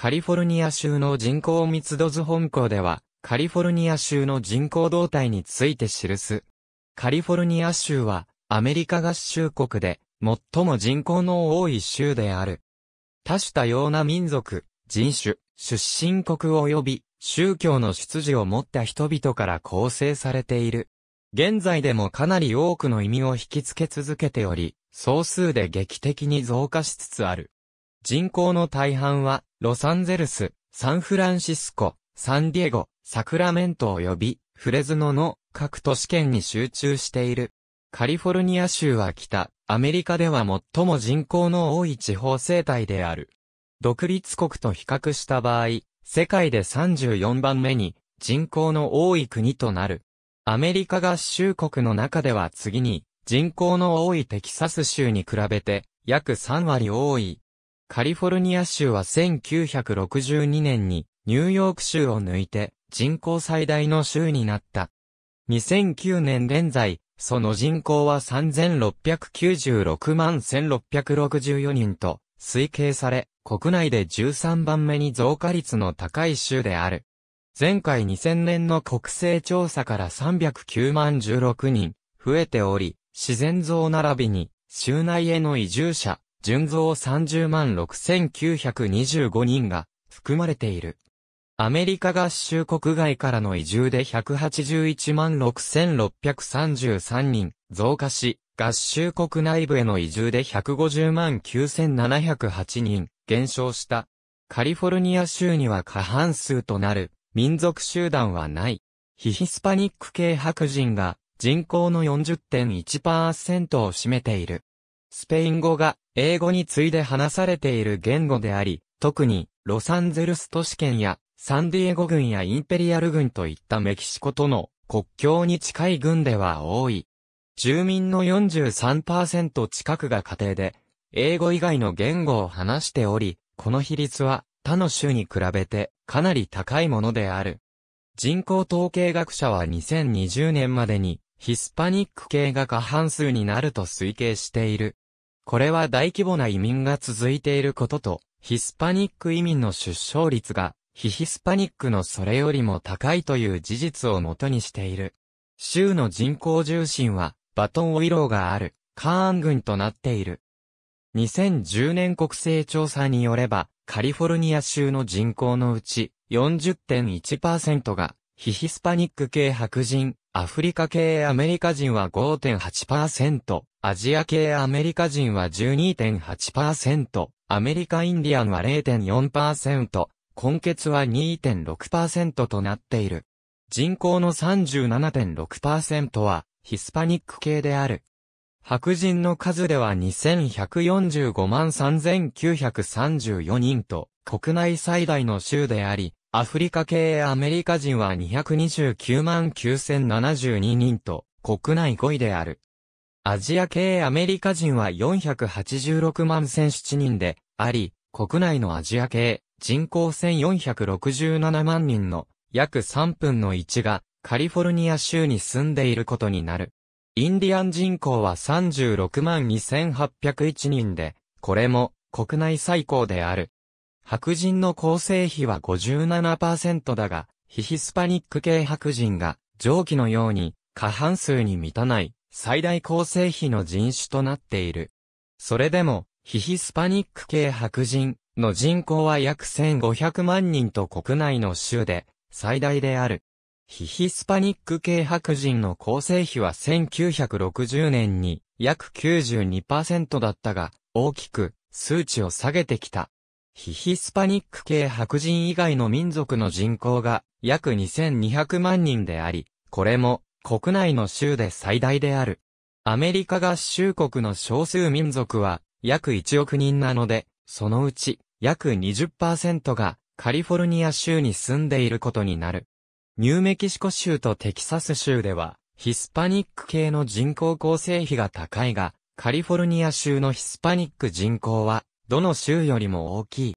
カリフォルニア州の人口密度図本校では、カリフォルニア州の人口動態について記す。カリフォルニア州は、アメリカ合衆国で、最も人口の多い州である。多種多様な民族、人種、出身国及び、宗教の出自を持った人々から構成されている。現在でもかなり多くの意味を引き付け続けており、総数で劇的に増加しつつある。人口の大半は、ロサンゼルス、サンフランシスコ、サンディエゴ、サクラメント及び、フレズノの各都市圏に集中している。カリフォルニア州は北、アメリカでは最も人口の多い地方生態である。独立国と比較した場合、世界で34番目に人口の多い国となる。アメリカ合衆国の中では次に人口の多いテキサス州に比べて約3割多いカリフォルニア州は1962年にニューヨーク州を抜いて人口最大の州になった。2009年現在、その人口は3696万1664人と推計され、国内で13番目に増加率の高い州である。前回2000年の国勢調査から309万16人増えており、自然増並びに州内への移住者、純増30万6925人が含まれている。アメリカ合衆国外からの移住で181万6633人増加し、合衆国内部への移住で150万9708人減少した。カリフォルニア州には過半数となる民族集団はない。ヒヒスパニック系白人が人口の40.1%を占めている。スペイン語が英語に次いで話されている言語であり、特にロサンゼルス都市圏やサンディエゴ軍やインペリアル軍といったメキシコとの国境に近い軍では多い。住民の43%近くが家庭で、英語以外の言語を話しており、この比率は他の州に比べてかなり高いものである。人口統計学者は2020年までにヒスパニック系が過半数になると推計している。これは大規模な移民が続いていることと、ヒスパニック移民の出生率が、非ヒスパニックのそれよりも高いという事実をもとにしている。州の人口重心は、バトンウィローがある、カーン郡となっている。2010年国勢調査によれば、カリフォルニア州の人口のうち40.1%が、非ヒスパニック系白人、アフリカ系アメリカ人は5.8%、アジア系アメリカ人は12.8%、アメリカインディアンは0.4%、根血は2.6%となっている。人口の37.6%はヒスパニック系である。白人の数では2145万3934人と国内最大の州であり、アフリカ系アメリカ人は229万9072人と国内5位である。アジア系アメリカ人は486万1007人であり、国内のアジア系人口1467万人の約3分の1がカリフォルニア州に住んでいることになる。インディアン人口は36万2801人で、これも国内最高である。白人の構成比は57%だが、非ヒスパニック系白人が、上記のように、過半数に満たない、最大構成比の人種となっている。それでも、非ヒスパニック系白人の人口は約1500万人と国内の州で、最大である。非ヒスパニック系白人の構成比は1960年に約92%だったが、大きく数値を下げてきた。ヒヒスパニック系白人以外の民族の人口が約2200万人であり、これも国内の州で最大である。アメリカ合衆国の少数民族は約1億人なので、そのうち約20%がカリフォルニア州に住んでいることになる。ニューメキシコ州とテキサス州ではヒスパニック系の人口構成比が高いが、カリフォルニア州のヒスパニック人口はどの州よりも大きい。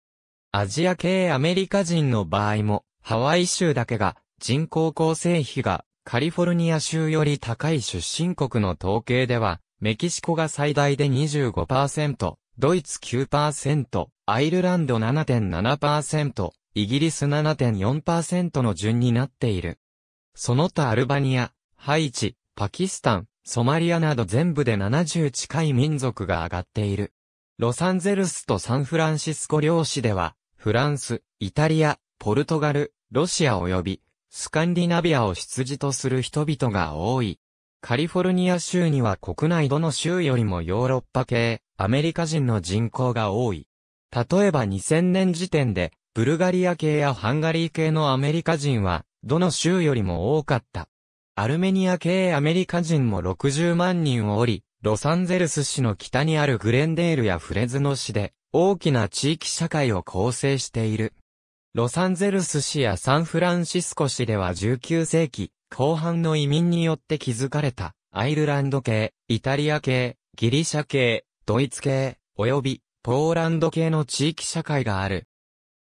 アジア系アメリカ人の場合も、ハワイ州だけが人口構成比がカリフォルニア州より高い出身国の統計では、メキシコが最大で25%、ドイツ9%、アイルランド7.7%、イギリス7.4%の順になっている。その他アルバニア、ハイチ、パキスタン、ソマリアなど全部で70近い民族が上がっている。ロサンゼルスとサンフランシスコ両市では、フランス、イタリア、ポルトガル、ロシア及び、スカンディナビアを出自とする人々が多い。カリフォルニア州には国内どの州よりもヨーロッパ系、アメリカ人の人口が多い。例えば2000年時点で、ブルガリア系やハンガリー系のアメリカ人は、どの州よりも多かった。アルメニア系アメリカ人も60万人おり、ロサンゼルス市の北にあるグレンデールやフレズノ市で、大きな地域社会を構成している。ロサンゼルス市やサンフランシスコ市では19世紀、後半の移民によって築かれた、アイルランド系、イタリア系、ギリシャ系、ドイツ系、及び、ポーランド系の地域社会がある。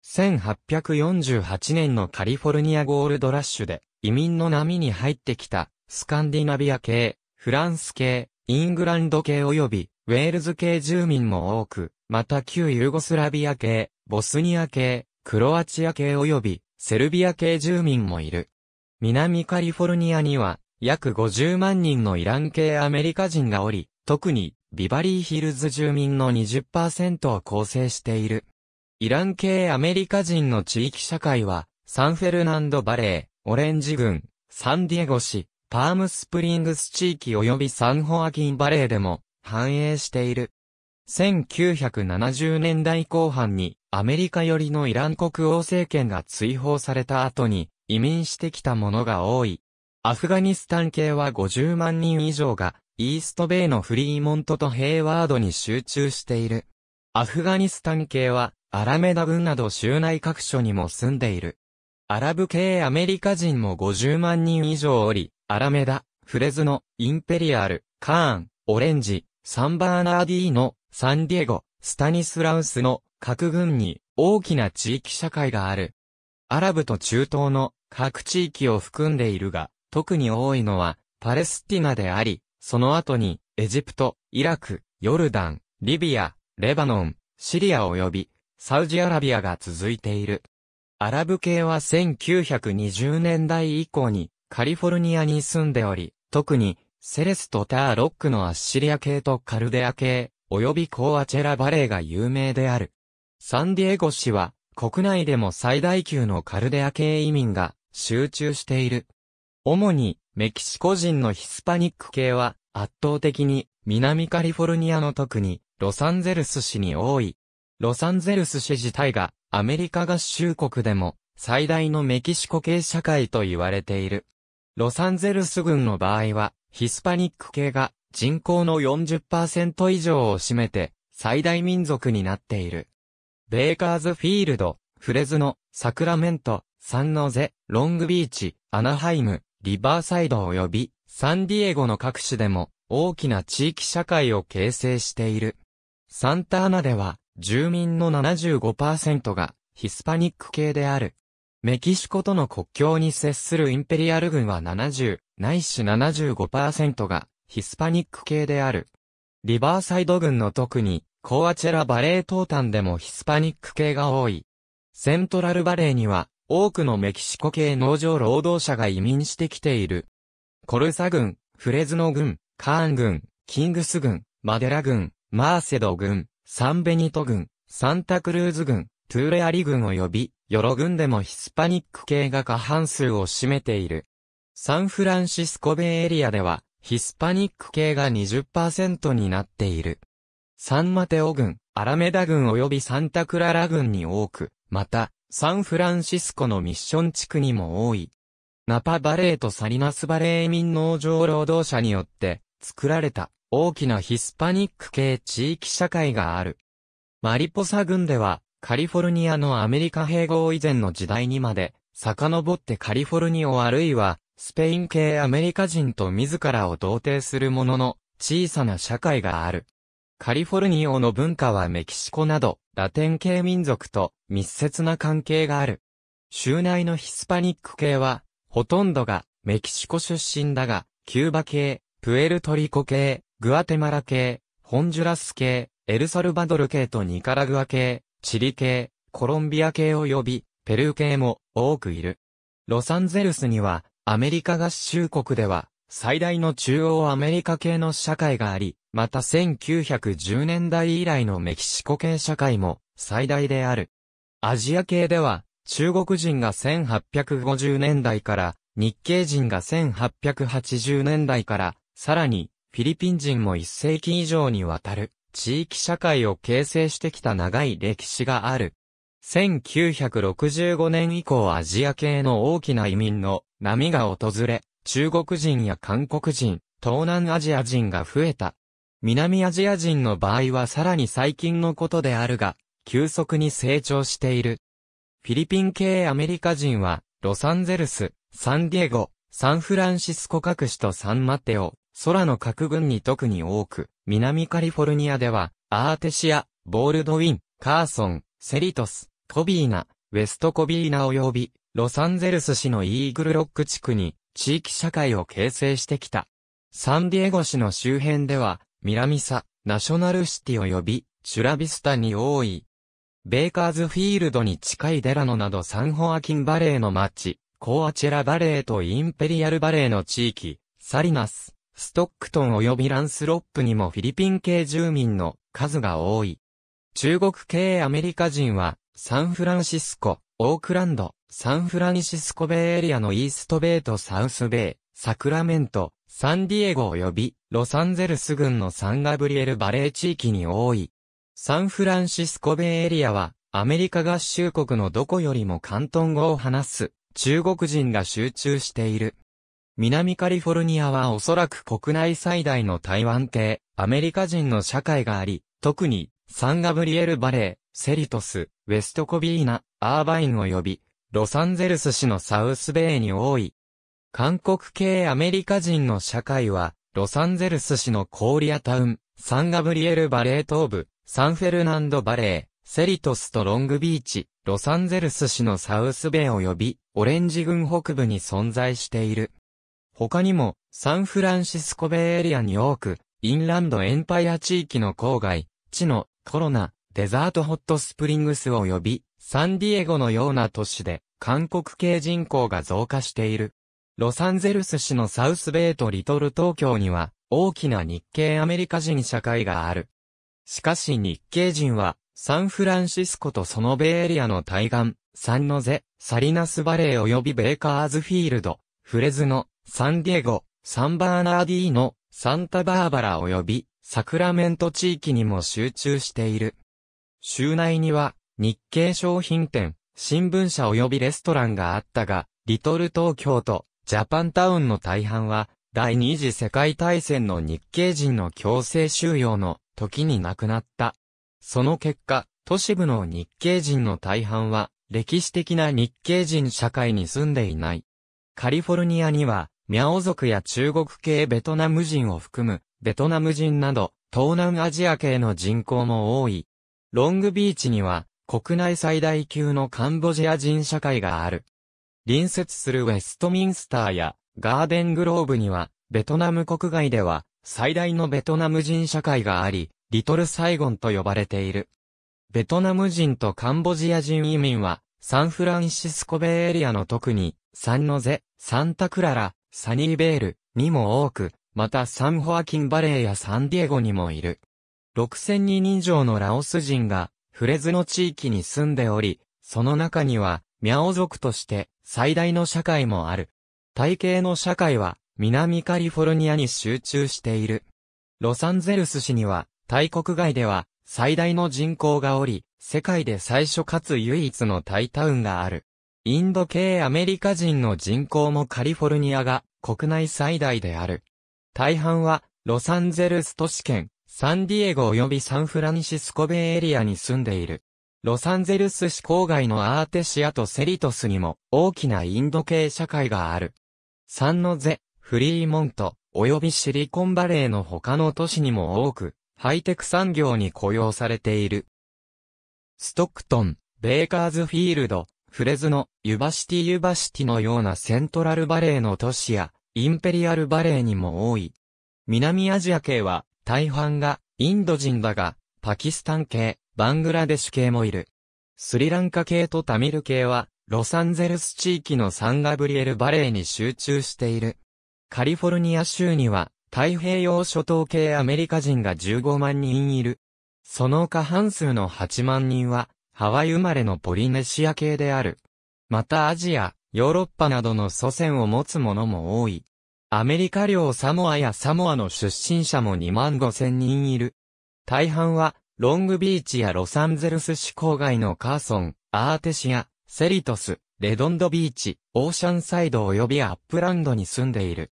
1848年のカリフォルニアゴールドラッシュで、移民の波に入ってきた、スカンディナビア系、フランス系、イングランド系及びウェールズ系住民も多く、また旧ユーゴスラビア系、ボスニア系、クロアチア系及びセルビア系住民もいる。南カリフォルニアには約50万人のイラン系アメリカ人がおり、特にビバリーヒルズ住民の20%を構成している。イラン系アメリカ人の地域社会は、サンフェルナンドバレー、オレンジ郡、サンディエゴ市、パームスプリングス地域及びサンホアキンバレーでも繁栄している。1970年代後半にアメリカ寄りのイラン国王政権が追放された後に移民してきたものが多い。アフガニスタン系は50万人以上がイーストベイのフリーモントとヘイワードに集中している。アフガニスタン系はアラメダ軍など州内各所にも住んでいる。アラブ系アメリカ人も50万人以上おり、アラメダ、フレズノ、インペリアル、カーン、オレンジ、サンバーナーディーノ、サンディエゴ、スタニスラウスの各軍に大きな地域社会がある。アラブと中東の各地域を含んでいるが、特に多いのはパレスティナであり、その後にエジプト、イラク、ヨルダン、リビア、レバノン、シリア及びサウジアラビアが続いている。アラブ系は1920年代以降にカリフォルニアに住んでおり、特に、セレスト・ター・ロックのアッシリア系とカルデア系、及びコーアチェラ・バレーが有名である。サンディエゴ市は、国内でも最大級のカルデア系移民が集中している。主に、メキシコ人のヒスパニック系は、圧倒的に、南カリフォルニアの特に、ロサンゼルス市に多い。ロサンゼルス市自体が、アメリカ合衆国でも、最大のメキシコ系社会と言われている。ロサンゼルス郡の場合は、ヒスパニック系が人口の40%以上を占めて最大民族になっている。ベーカーズフィールド、フレズノ、サクラメント、サンノゼ、ロングビーチ、アナハイム、リバーサイド及びサンディエゴの各種でも大きな地域社会を形成している。サンターナでは住民の75%がヒスパニック系である。メキシコとの国境に接するインペリアル軍は70、ないし75%がヒスパニック系である。リバーサイド軍の特にコアチェラバレー東端でもヒスパニック系が多い。セントラルバレーには多くのメキシコ系農場労働者が移民してきている。コルサ軍、フレズノ軍、カーン軍、キングス軍、マデラ軍、マーセド軍、サンベニト軍、サンタクルーズ軍、トゥーレアリ軍及びヨロ軍でもヒスパニック系が過半数を占めている。サンフランシスコベイエリアでは、ヒスパニック系が20%になっている。サンマテオ軍、アラメダ軍及びサンタクララ軍に多く、また、サンフランシスコのミッション地区にも多い。ナパバレーとサリナスバレー民農場労働者によって作られた大きなヒスパニック系地域社会がある。マリポサ軍ではカリフォルニアのアメリカ併合以前の時代にまで、遡ってカリフォルニアあるいは、スペイン系アメリカ人と自らを同定するものの、小さな社会がある。カリフォルニアの文化はメキシコなど、ラテン系民族と密接な関係がある。州内のヒスパニック系は、ほとんどがメキシコ出身だが、キューバ系、プエルトリコ系、グアテマラ系、ホンジュラス系、エルサルバドル系とニカラグア系、チリ系、コロンビア系及び、ペルー系も多くいる。ロサンゼルスには、アメリカ合衆国では、最大の中央アメリカ系の社会があり、また1910年代以来のメキシコ系社会も最大である。アジア系では、中国人が1850年代から、日系人が1880年代から、さらに、フィリピン人も1世紀以上にわたる。地域社会を形成してきた長い歴史がある。1965年以降アジア系の大きな移民の波が訪れ、中国人や韓国人、東南アジア人が増えた。南アジア人の場合はさらに最近のことであるが、急速に成長している。フィリピン系アメリカ人は、ロサンゼルス、サンディエゴ、サンフランシスコ各市とサンマテオ、空の各軍に特に多く、南カリフォルニアでは、アーテシア、ボールドウィン、カーソン、セリトス、コビーナ、ウェストコビーナ及び、ロサンゼルス市のイーグルロック地区に、地域社会を形成してきた。サンディエゴ市の周辺では、ミラミサ、ナショナルシティ及び、チュラビスタに多い。ベイカーズフィールドに近いデラノなどサンホアキンバレーの町、コアチェラバレーとインペリアルバレーの地域、サリナス、ストックトン及びランスロップにもフィリピン系住民の数が多い。中国系アメリカ人は、サンフランシスコ、オークランド、サンフランシスコベイエリアのイーストベイとサウスベイ、サクラメント、サンディエゴ及び、ロサンゼルス郡のサンガブリエルバレー地域に多い。サンフランシスコベイエリアは、アメリカ合衆国のどこよりも広東語を話す、中国人が集中している。南カリフォルニアはおそらく国内最大の台湾系、アメリカ人の社会があり、特に、サンガブリエルバレー、セリトス、ウェストコビーナ、アーバイン及び、ロサンゼルス市のサウスベイに多い。韓国系アメリカ人の社会は、ロサンゼルス市のコーリアタウン、サンガブリエルバレー東部、サンフェルナンドバレー、セリトスとロングビーチ、ロサンゼルス市のサウスベイ及び、オレンジ郡北部に存在している。他にも、サンフランシスコベイエリアに多く、インランドエンパイア地域の郊外、地のコロナ、デザートホットスプリングス及び、サンディエゴのような都市で、韓国系人口が増加している。ロサンゼルス市のサウスベイとリトル東京には、大きな日系アメリカ人社会がある。しかし日系人は、サンフランシスコとそのベイエリアの対岸、サンノゼ、サリナスバレー及びベーカーズフィールド、フレズノ、サンディエゴ、サンバーナーディーノ、サンタバーバラ及びサクラメント地域にも集中している。州内には日系商品店、新聞社及びレストランがあったが、リトル東京とジャパンタウンの大半は第二次世界大戦の日系人の強制収容の時に亡くなった。その結果、都市部の日系人の大半は歴史的な日系人社会に住んでいない。カリフォルニアには、ミャオ族や中国系ベトナム人を含む、ベトナム人など、東南アジア系の人口も多い。ロングビーチには、国内最大級のカンボジア人社会がある。隣接するウェストミンスターやガーデングローブには、ベトナム国外では最大のベトナム人社会があり、リトルサイゴンと呼ばれている。ベトナム人とカンボジア人移民は、サンフランシスコベイエリアの特にサンノゼ、サンタクララ、サニーベールにも多く、またサンホアキンバレーやサンディエゴにもいる。6000人以上のラオス人がフレズの地域に住んでおり、その中にはミャオ族として最大の社会もある。体系の社会は南カリフォルニアに集中している。ロサンゼルス市には大国外では最大の人口がおり、世界で最初かつ唯一のタイタウンがある。インド系アメリカ人の人口もカリフォルニアが国内最大である。大半はロサンゼルス都市圏、サンディエゴ及びサンフランシスコベイエリアに住んでいる。ロサンゼルス市郊外のアーテシアとセリトスにも大きなインド系社会がある。サンノゼ、フリーモント、及びシリコンバレーの他の都市にも多く、ハイテク産業に雇用されている。ストックトン、ベーカーズフィールド、フレズのユバシティユバシティのようなセントラルバレーの都市やインペリアルバレーにも多い。南アジア系は大半がインド人だが、パキスタン系、バングラデシュ系もいる。スリランカ系とタミル系は、ロサンゼルス地域のサンガブリエルバレーに集中している。カリフォルニア州には、太平洋諸島系アメリカ人が15万人いる。その過半数の8万人は、ハワイ生まれのポリネシア系である。またアジア、ヨーロッパなどの祖先を持つ者も多い。アメリカ領サモアやサモアの出身者も2万5千人いる。大半は、ロングビーチやロサンゼルス市郊外のカーソン、アーテシア、セリトス、レドンドビーチ、オーシャンサイド及びアップランドに住んでいる。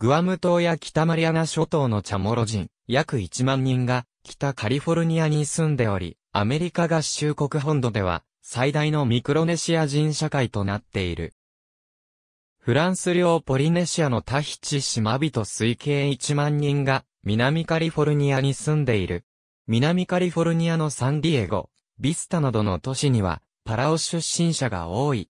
グアム島や北マリアナ諸島のチャモロ人、約1万人が、北カリフォルニアに住んでおり、アメリカ合衆国本土では、最大のミクロネシア人社会となっている。フランス領ポリネシアのタヒチ島人推計1万人が、南カリフォルニアに住んでいる。南カリフォルニアのサンディエゴ、ビスタなどの都市には、パラオ出身者が多い。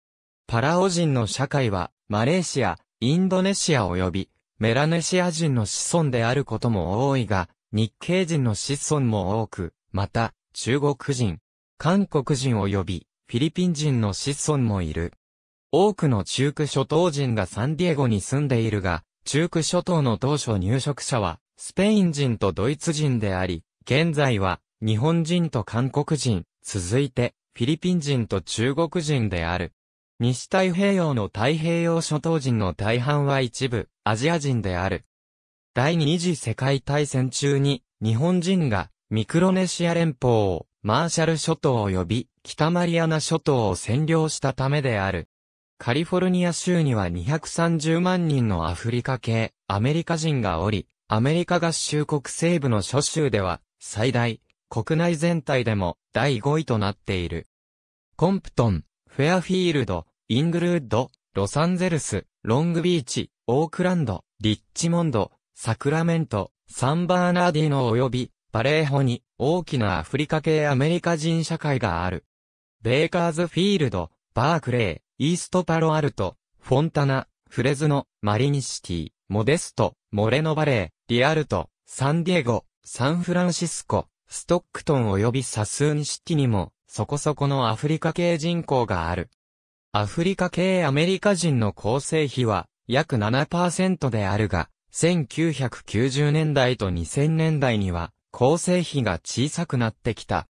パラオ人の社会は、マレーシア、インドネシア及び、メラネシア人の子孫であることも多いが、日系人の子孫も多く、また、中国人、韓国人及びフィリピン人の子孫もいる。多くの中区諸島人がサンディエゴに住んでいるが、中区諸島の当初入植者は、スペイン人とドイツ人であり、現在は、日本人と韓国人、続いて、フィリピン人と中国人である。西太平洋の太平洋諸島人の大半は一部、アジア人である。第二次世界大戦中に、日本人がミクロネシア連邦、マーシャル諸島及び北マリアナ諸島を占領したためである。カリフォルニア州には230万人のアフリカ系、アメリカ人がおり、アメリカ合衆国西部の諸州では、最大、国内全体でも第5位となっている。コンプトン、フェアフィールド、イングルウッド、ロサンゼルス、ロングビーチ、オークランド、リッチモンド、サクラメント、サンバーナーディノ及びバレーホに大きなアフリカ系アメリカ人社会がある。ベーカーズフィールド、バークレー、イーストパロアルト、フォンタナ、フレズノ、マリニシティ、モデスト、モレノバレー、リアルト、サンディエゴ、サンフランシスコ、ストックトン及びサスーンシティにも、そこそこのアフリカ系人口がある。アフリカ系アメリカ人の構成比は約7%であるが、1990年代と2000年代には構成比が小さくなってきた。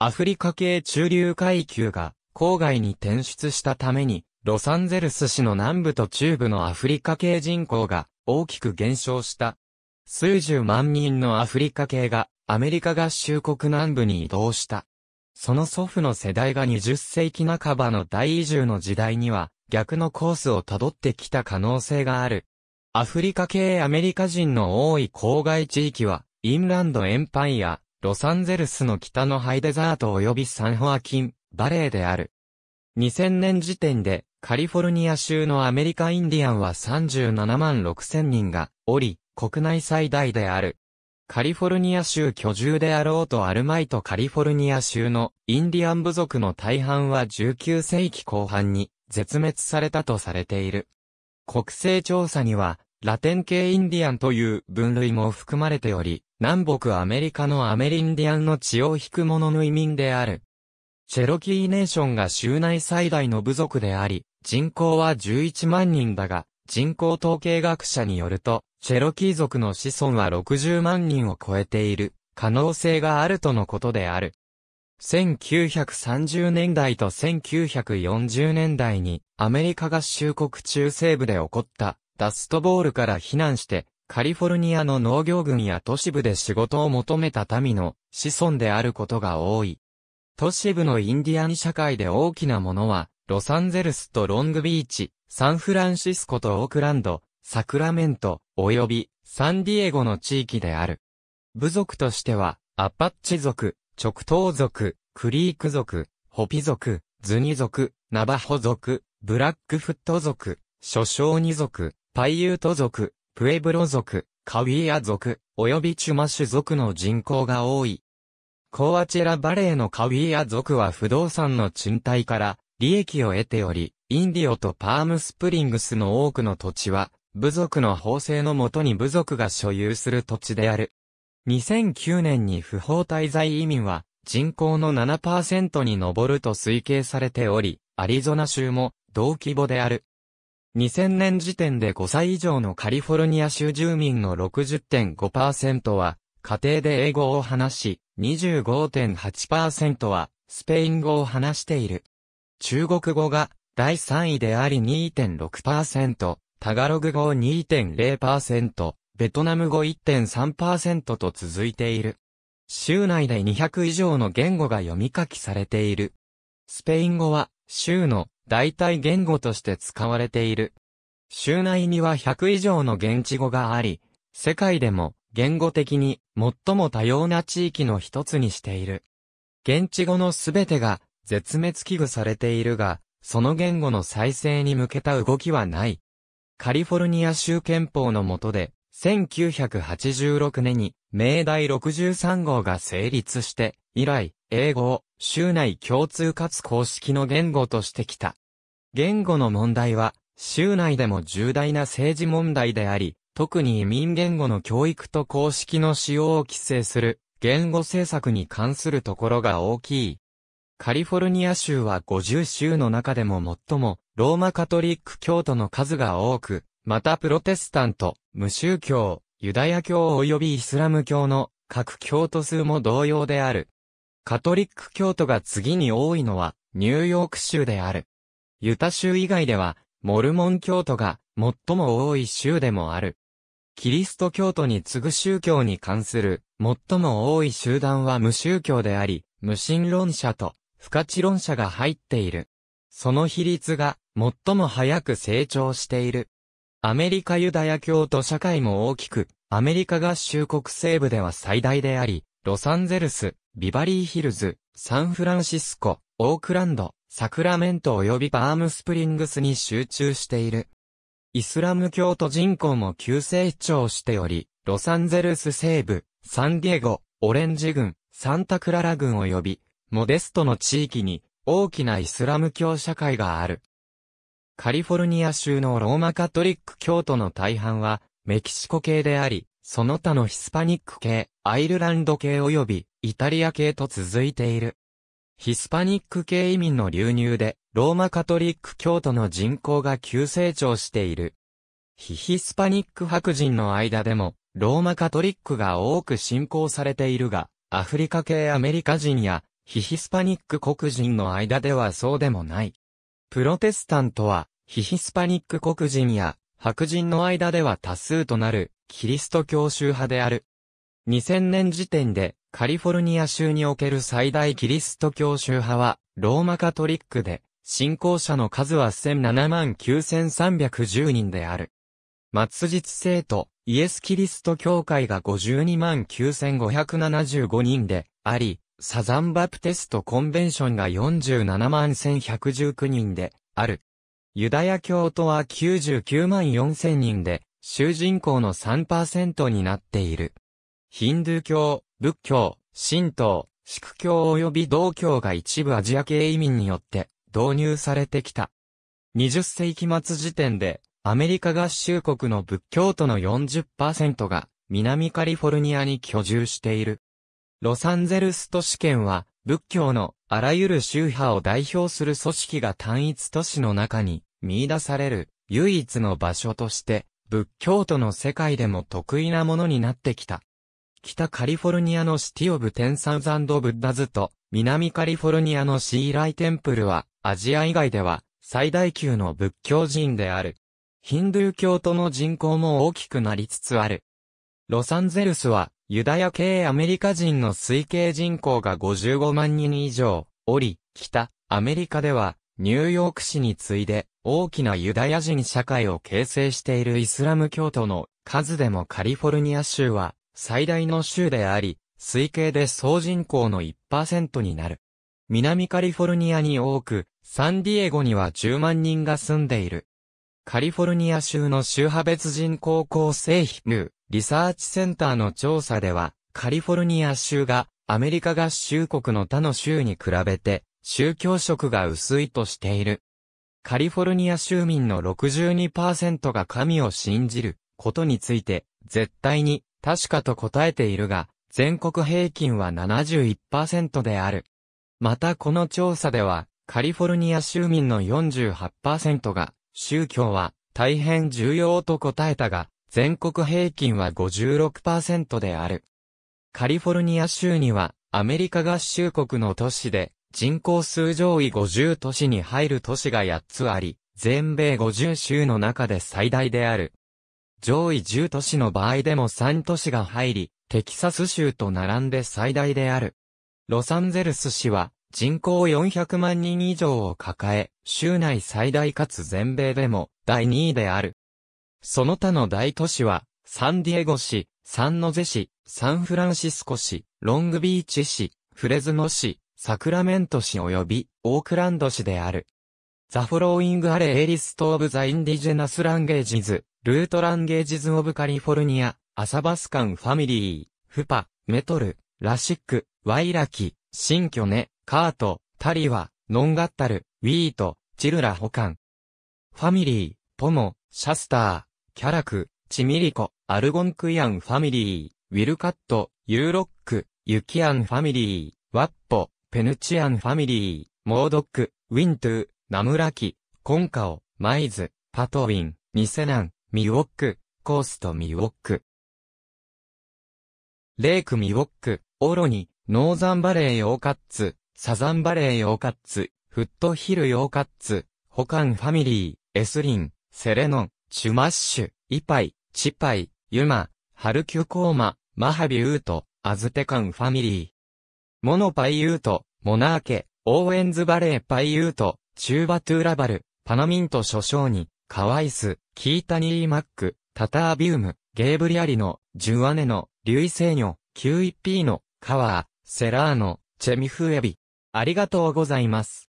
アフリカ系中流階級が郊外に転出したために、ロサンゼルス市の南部と中部のアフリカ系人口が大きく減少した。数十万人のアフリカ系がアメリカ合衆国南部に移動した。その祖父の世代が20世紀半ばの大移住の時代には逆のコースを辿ってきた可能性がある。アフリカ系アメリカ人の多い郊外地域はインランドエンパイア、ロサンゼルスの北のハイデザート及びサンホアキン、バレーである。2000年時点で、カリフォルニア州のアメリカインディアンは37万6千人が、おり、国内最大である。カリフォルニア州居住であろうとアルマイトカリフォルニア州のインディアン部族の大半は19世紀後半に絶滅されたとされている。国勢調査には、ラテン系インディアンという分類も含まれており、南北アメリカのアメリンディアンの血を引く者の移民である。チェロキーネーションが州内最大の部族であり、人口は11万人だが、人口統計学者によると、チェロキー族の子孫は60万人を超えている、可能性があるとのことである。1930年代と1940年代に、アメリカ合衆国中西部で起こった、ダストボールから避難して、カリフォルニアの農業群や都市部で仕事を求めた民の子孫であることが多い。都市部のインディアン社会で大きなものは、ロサンゼルスとロングビーチ、サンフランシスコとオークランド、サクラメント、及びサンディエゴの地域である。部族としては、アパッチ族、直東族、クリーク族、ホピ族、ズニ族、ナバホ族、ブラックフット族、諸小二族、パイユート族、プエブロ族、カウィア族、及びチュマシュ族の人口が多い。コアチェラバレーのカウィア族は不動産の賃貸から利益を得ており、インディオとパームスプリングスの多くの土地は、部族の法制のもとに部族が所有する土地である。2009年に不法滞在移民は人口の7%に上ると推計されており、アリゾナ州も同規模である。2000年時点で5歳以上のカリフォルニア州住民の60.5%は、家庭で英語を話し、25.8%は、スペイン語を話している。中国語が第3位であり2.6%、タガログ語2.0%、ベトナム語1.3%と続いている。州内で200以上の言語が読み書きされている。スペイン語は州の代替言語として使われている。州内には100以上の現地語があり、世界でも言語的に最も多様な地域の一つにしている。現地語のすべてが絶滅危惧されているが、その言語の再生に向けた動きはない。カリフォルニア州憲法の下で、1986年に明大63号が成立して、以来、英語を州内共通かつ公式の言語としてきた。言語の問題は、州内でも重大な政治問題であり、特に移民言語の教育と公式の使用を規制する、言語政策に関するところが大きい。カリフォルニア州は50州の中でも最も、ローマカトリック教徒の数が多く、またプロテスタント、無宗教、ユダヤ教及びイスラム教の各教徒数も同様である。カトリック教徒が次に多いのはニューヨーク州である。ユタ州以外では、モルモン教徒が最も多い州でもある。キリスト教徒に次ぐ宗教に関する最も多い集団は無宗教であり、無神論者と不可知論者が入っている。その比率が最も早く成長している。アメリカユダヤ教徒社会も大きく、アメリカ合衆国西部では最大であり、ロサンゼルス、ビバリーヒルズ、サンフランシスコ、オークランド、サクラメント及びパームスプリングスに集中している。イスラム教徒人口も急成長しており、ロサンゼルス西部、サンディエゴ、オレンジ郡、サンタクララ郡及び、モデストの地域に大きなイスラム教社会がある。カリフォルニア州のローマカトリック教徒の大半はメキシコ系であり、その他のヒスパニック系、アイルランド系及びイタリア系と続いている。ヒスパニック系移民の流入で、ローマカトリック教徒の人口が急成長している。非ヒスパニック白人の間でも、ローマカトリックが多く信仰されているが、アフリカ系アメリカ人や、非ヒスパニック黒人の間ではそうでもない。プロテスタントは、非ヒスパニック黒人や白人の間では多数となる、キリスト教宗派である。2000年時点で、カリフォルニア州における最大キリスト教宗派は、ローマカトリックで、信仰者の数は1 7 9 3 1 0人である。末日生徒、イエス・キリスト教会が529,575人であり、サザンバプテストコンベンションが471,119人である。ユダヤ教徒は994,000人で、州人口の3%になっている。ヒンドゥー教、仏教、神道、宿教及び道教が一部アジア系移民によって導入されてきた。20世紀末時点で、アメリカ合衆国の仏教徒の40%が南カリフォルニアに居住している。ロサンゼルス都市圏は仏教のあらゆる宗派を代表する組織が単一都市の中に見出される唯一の場所として仏教徒の世界でも得意なものになってきた。北カリフォルニアのシティオブテンサウザンドブッダズと、南カリフォルニアのシーライテンプルは、アジア以外では、最大級の仏教寺院である。ヒンドゥー教徒の人口も大きくなりつつある。ロサンゼルスは、ユダヤ系アメリカ人の推計人口が55万人以上、おり、北、アメリカでは、ニューヨーク市に次いで、大きなユダヤ人社会を形成しているイスラム教徒の数でもカリフォルニア州は、最大の州であり、推計で総人口の1%になる。南カリフォルニアに多く、サンディエゴには10万人が住んでいる。カリフォルニア州の州派別人口構成比率リサーチセンターの調査では、カリフォルニア州がアメリカ合衆国の他の州に比べて宗教色が薄いとしている。カリフォルニア州民の62%が神を信じることについて絶対に確かと答えているが、全国平均は71%である。またこの調査では、カリフォルニア州民の48%が、宗教は大変重要と答えたが、全国平均は56%である。カリフォルニア州には、アメリカ合衆国の都市で、人口数上位50都市に入る都市が8つあり、全米50州の中で最大である。上位10都市の場合でも3都市が入り、テキサス州と並んで最大である。ロサンゼルス市は人口400万人以上を抱え、州内最大かつ全米でも第2位である。その他の大都市は、サンディエゴ市、サンノゼ市、サンフランシスコ市、ロングビーチ市、フレズノ市、サクラメント市及びオークランド市である。ザ・フォローイング・アレ・エリスト・オブ・ザ・インディジェナス・ランゲージズ、ルートランゲージズ・オブ・カリフォルニア、アサバスカン・ファミリー、フパ、メトル、ラシック、ワイラキ、新居ネ、カート、タリワ、ノンガッタル、ウィート、チルラ保管。ファミリー、ポモ、シャスター、キャラク、チミリコ、アルゴンクイアンファミリー、ウィルカット、ユーロック、ユキアンファミリー、ワッポ、ペヌチアンファミリー、モードック、ウィントゥ、ナムラキ、コンカオ、マイズ、パトウィン、ニセナン、ミウォック、コーストミウォック。レイクミウォック、オロニ、ノーザンバレーヨーカッツ、サザンバレーヨーカッツ、フットヒルヨーカッツ、ホカンファミリー、エスリン、セレノン、チュマッシュ、イパイ、チパイ、ユマ、ハルキュコーマ、マハビウート、アズテカンファミリー。モノパイユート、モナーケ、オーエンズバレーパイユート、チューバトゥーラバル、パナミント諸将に、カワイス、キータニーマック、タタービウム、ゲーブリアリノ、ジュアネノ、リュイセーニョ、キューイピーノ、カワー、セラーノ、チェミフエビ。ありがとうございます。